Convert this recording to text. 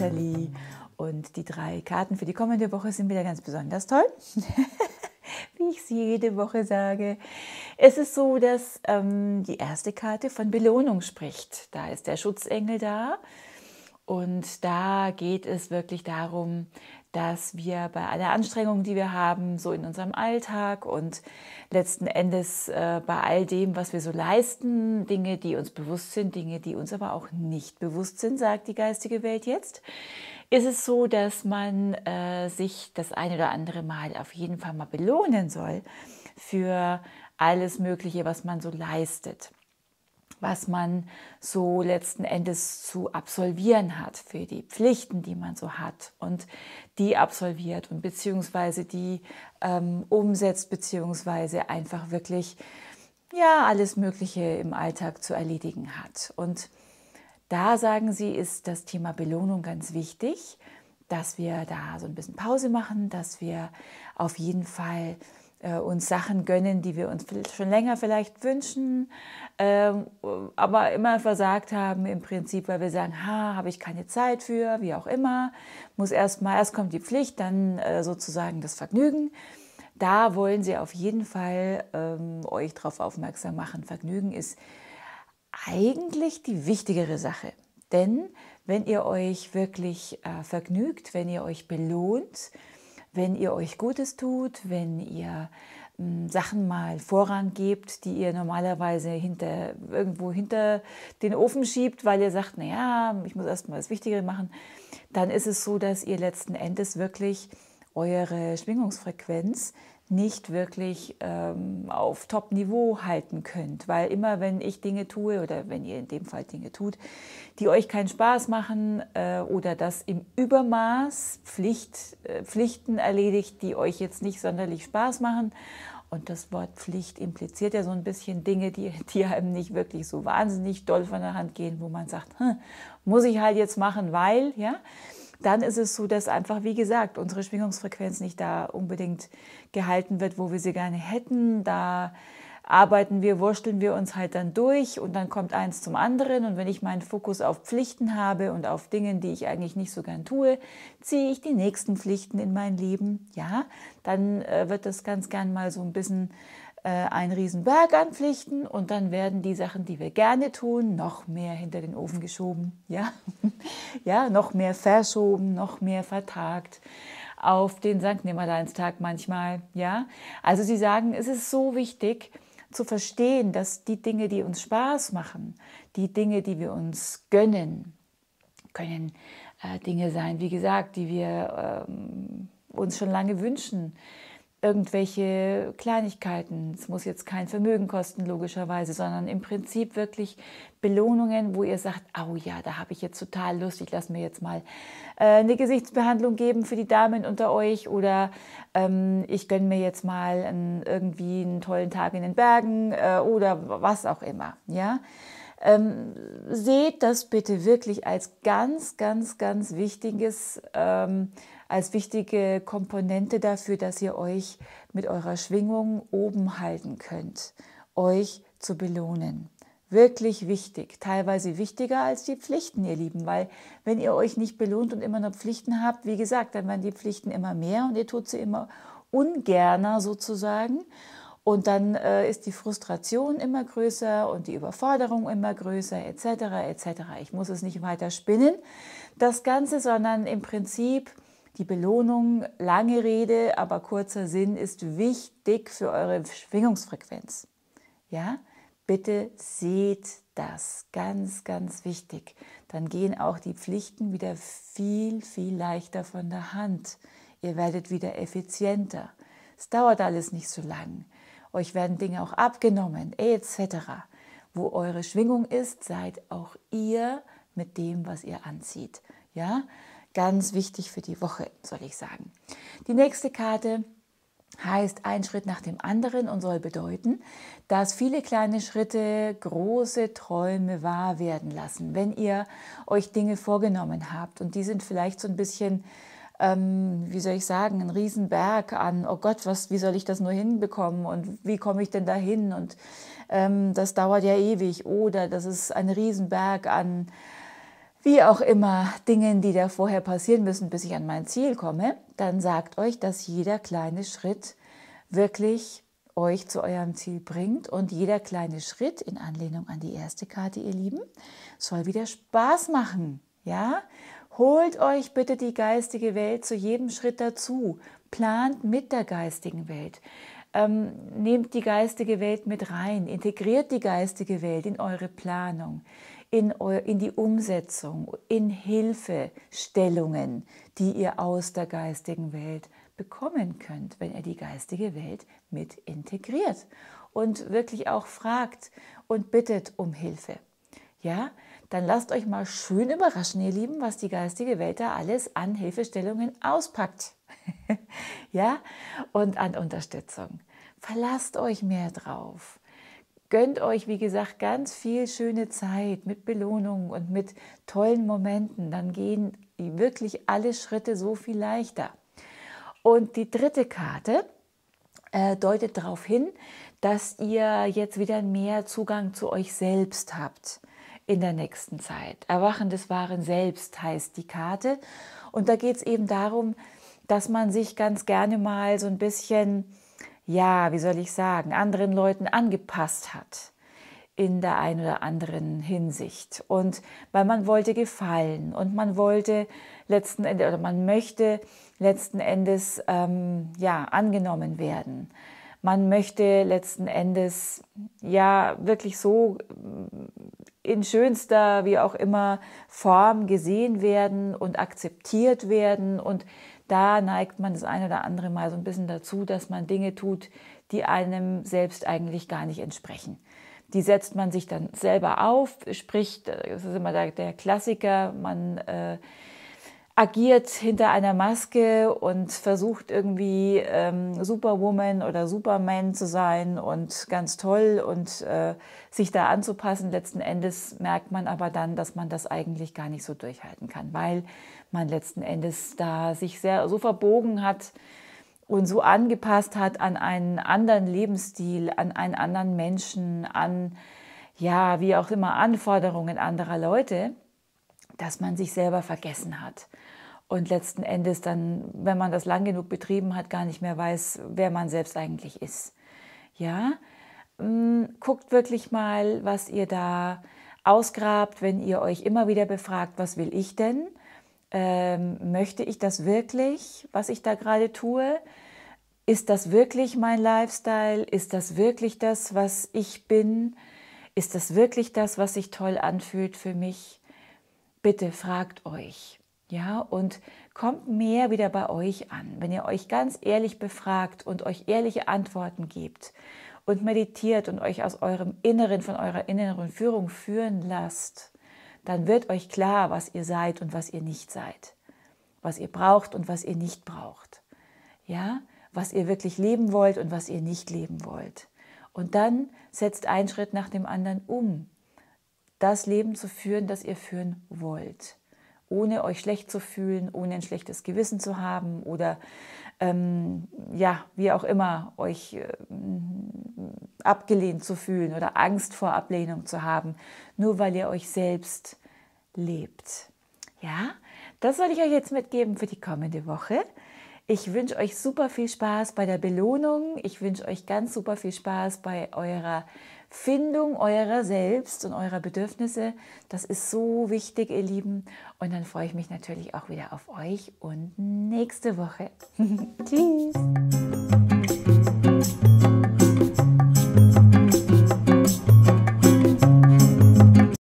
Nathalie. Und die drei Karten für die kommende Woche sind wieder ganz besonders toll. Wie ich sie jede Woche sage. Es ist so, dass ähm, die erste Karte von Belohnung spricht. Da ist der Schutzengel da. Und da geht es wirklich darum, dass wir bei aller Anstrengung, die wir haben, so in unserem Alltag und letzten Endes äh, bei all dem, was wir so leisten, Dinge, die uns bewusst sind, Dinge, die uns aber auch nicht bewusst sind, sagt die geistige Welt jetzt, ist es so, dass man äh, sich das ein oder andere Mal auf jeden Fall mal belohnen soll für alles Mögliche, was man so leistet was man so letzten Endes zu absolvieren hat, für die Pflichten, die man so hat und die absolviert und beziehungsweise die ähm, umsetzt, beziehungsweise einfach wirklich ja alles Mögliche im Alltag zu erledigen hat. Und da sagen sie, ist das Thema Belohnung ganz wichtig, dass wir da so ein bisschen Pause machen, dass wir auf jeden Fall äh, uns Sachen gönnen, die wir uns schon länger vielleicht wünschen, ähm, aber immer versagt haben im Prinzip, weil wir sagen, ha, habe ich keine Zeit für, wie auch immer, muss erst mal, erst kommt die Pflicht, dann äh, sozusagen das Vergnügen. Da wollen Sie auf jeden Fall ähm, euch darauf aufmerksam machen. Vergnügen ist eigentlich die wichtigere Sache, denn wenn ihr euch wirklich äh, vergnügt, wenn ihr euch belohnt, wenn ihr euch Gutes tut, wenn ihr hm, Sachen mal Vorrang gebt, die ihr normalerweise hinter, irgendwo hinter den Ofen schiebt, weil ihr sagt, naja, ich muss erstmal das Wichtigere machen, dann ist es so, dass ihr letzten Endes wirklich eure Schwingungsfrequenz nicht wirklich ähm, auf Top-Niveau halten könnt. Weil immer, wenn ich Dinge tue oder wenn ihr in dem Fall Dinge tut, die euch keinen Spaß machen äh, oder das im Übermaß Pflicht, äh, Pflichten erledigt, die euch jetzt nicht sonderlich Spaß machen. Und das Wort Pflicht impliziert ja so ein bisschen Dinge, die, die einem nicht wirklich so wahnsinnig doll von der Hand gehen, wo man sagt, hm, muss ich halt jetzt machen, weil, ja dann ist es so, dass einfach, wie gesagt, unsere Schwingungsfrequenz nicht da unbedingt gehalten wird, wo wir sie gerne hätten. Da arbeiten wir, wursteln wir uns halt dann durch und dann kommt eins zum anderen. Und wenn ich meinen Fokus auf Pflichten habe und auf Dingen, die ich eigentlich nicht so gern tue, ziehe ich die nächsten Pflichten in mein Leben. Ja, dann äh, wird das ganz gern mal so ein bisschen äh, einen riesen Berg anpflichten und dann werden die Sachen, die wir gerne tun, noch mehr hinter den Ofen geschoben, ja, ja, noch mehr verschoben, noch mehr vertagt auf den Sankt Nimmerleinstag manchmal, ja. Also sie sagen, es ist so wichtig zu verstehen, dass die Dinge, die uns Spaß machen, die Dinge, die wir uns gönnen, können äh, Dinge sein, wie gesagt, die wir ähm, uns schon lange wünschen irgendwelche Kleinigkeiten. Es muss jetzt kein Vermögen kosten, logischerweise, sondern im Prinzip wirklich Belohnungen, wo ihr sagt, oh ja, da habe ich jetzt total Lust, ich lasse mir jetzt mal äh, eine Gesichtsbehandlung geben für die Damen unter euch oder ähm, ich gönne mir jetzt mal einen, irgendwie einen tollen Tag in den Bergen äh, oder was auch immer. Ja? Ähm, seht das bitte wirklich als ganz, ganz, ganz wichtiges ähm, als wichtige Komponente dafür, dass ihr euch mit eurer Schwingung oben halten könnt, euch zu belohnen. Wirklich wichtig, teilweise wichtiger als die Pflichten, ihr Lieben, weil wenn ihr euch nicht belohnt und immer nur Pflichten habt, wie gesagt, dann werden die Pflichten immer mehr und ihr tut sie immer ungerner sozusagen. Und dann äh, ist die Frustration immer größer und die Überforderung immer größer, etc., etc. Ich muss es nicht weiter spinnen, das Ganze, sondern im Prinzip die Belohnung, lange Rede, aber kurzer Sinn, ist wichtig für eure Schwingungsfrequenz. Ja, bitte seht das, ganz, ganz wichtig. Dann gehen auch die Pflichten wieder viel, viel leichter von der Hand. Ihr werdet wieder effizienter. Es dauert alles nicht so lang. Euch werden Dinge auch abgenommen, etc. Wo eure Schwingung ist, seid auch ihr mit dem, was ihr anzieht. Ja, Ganz wichtig für die Woche, soll ich sagen. Die nächste Karte heißt ein Schritt nach dem anderen und soll bedeuten, dass viele kleine Schritte große Träume wahr werden lassen. Wenn ihr euch Dinge vorgenommen habt und die sind vielleicht so ein bisschen, ähm, wie soll ich sagen, ein Riesenberg an, oh Gott, was, wie soll ich das nur hinbekommen und wie komme ich denn da hin und ähm, das dauert ja ewig oder das ist ein Riesenberg an wie auch immer Dingen, die da vorher passieren müssen, bis ich an mein Ziel komme, dann sagt euch, dass jeder kleine Schritt wirklich euch zu eurem Ziel bringt und jeder kleine Schritt in Anlehnung an die erste Karte, ihr Lieben, soll wieder Spaß machen. Ja? Holt euch bitte die geistige Welt zu jedem Schritt dazu. Plant mit der geistigen Welt ähm, nehmt die geistige Welt mit rein, integriert die geistige Welt in eure Planung, in, eu in die Umsetzung, in Hilfestellungen, die ihr aus der geistigen Welt bekommen könnt, wenn ihr die geistige Welt mit integriert und wirklich auch fragt und bittet um Hilfe. Ja, dann lasst euch mal schön überraschen, ihr Lieben, was die geistige Welt da alles an Hilfestellungen auspackt. ja, und an Unterstützung. Verlasst euch mehr drauf. Gönnt euch, wie gesagt, ganz viel schöne Zeit mit Belohnungen und mit tollen Momenten. Dann gehen wirklich alle Schritte so viel leichter. Und die dritte Karte äh, deutet darauf hin, dass ihr jetzt wieder mehr Zugang zu euch selbst habt in der nächsten Zeit. Erwachen des wahren Selbst heißt die Karte. Und da geht es eben darum, dass man sich ganz gerne mal so ein bisschen ja, wie soll ich sagen, anderen Leuten angepasst hat in der einen oder anderen Hinsicht. Und weil man wollte gefallen und man wollte letzten Endes oder man möchte letzten Endes ähm, ja, angenommen werden. Man möchte letzten Endes ja wirklich so äh, in schönster, wie auch immer, Form gesehen werden und akzeptiert werden und da neigt man das eine oder andere Mal so ein bisschen dazu, dass man Dinge tut, die einem selbst eigentlich gar nicht entsprechen. Die setzt man sich dann selber auf, spricht, das äh, ist immer der, Klassiker, man äh, agiert hinter einer Maske und versucht irgendwie ähm, Superwoman oder Superman zu sein und ganz toll und äh, sich da anzupassen. Letzten Endes merkt man aber dann, dass man das eigentlich gar nicht so durchhalten kann, weil man letzten Endes da sich sehr so verbogen hat und so angepasst hat an einen anderen Lebensstil, an einen anderen Menschen, an ja, wie auch immer Anforderungen anderer Leute dass man sich selber vergessen hat. Und letzten Endes dann, wenn man das lang genug betrieben hat, gar nicht mehr weiß, wer man selbst eigentlich ist. Ja, mm, guckt wirklich mal, was ihr da ausgrabt, wenn ihr euch immer wieder befragt, was will ich denn? Ähm, möchte ich das wirklich, was ich da gerade tue? Ist das wirklich mein Lifestyle? Ist das wirklich das, was ich bin? Ist das wirklich das, was sich toll anfühlt für mich? bitte fragt euch, ja, und kommt mehr wieder bei euch an, wenn ihr euch ganz ehrlich befragt und euch ehrliche Antworten gebt und meditiert und euch aus eurem Inneren, von eurer inneren Führung führen lasst, dann wird euch klar, was ihr seid und was ihr nicht seid, was ihr braucht und was ihr nicht braucht, ja, was ihr wirklich leben wollt und was ihr nicht leben wollt. Und dann setzt ein Schritt nach dem anderen um das Leben zu führen, das ihr führen wollt. Ohne euch schlecht zu fühlen, ohne ein schlechtes Gewissen zu haben oder ähm, ja, wie auch immer, euch äh, abgelehnt zu fühlen oder Angst vor Ablehnung zu haben, nur weil ihr euch selbst lebt. Ja, das soll ich euch jetzt mitgeben für die kommende Woche. Ich wünsche euch super viel Spaß bei der Belohnung. Ich wünsche euch ganz super viel Spaß bei eurer Findung eurer selbst und eurer Bedürfnisse. Das ist so wichtig, ihr Lieben. Und dann freue ich mich natürlich auch wieder auf euch und nächste Woche. Tschüss.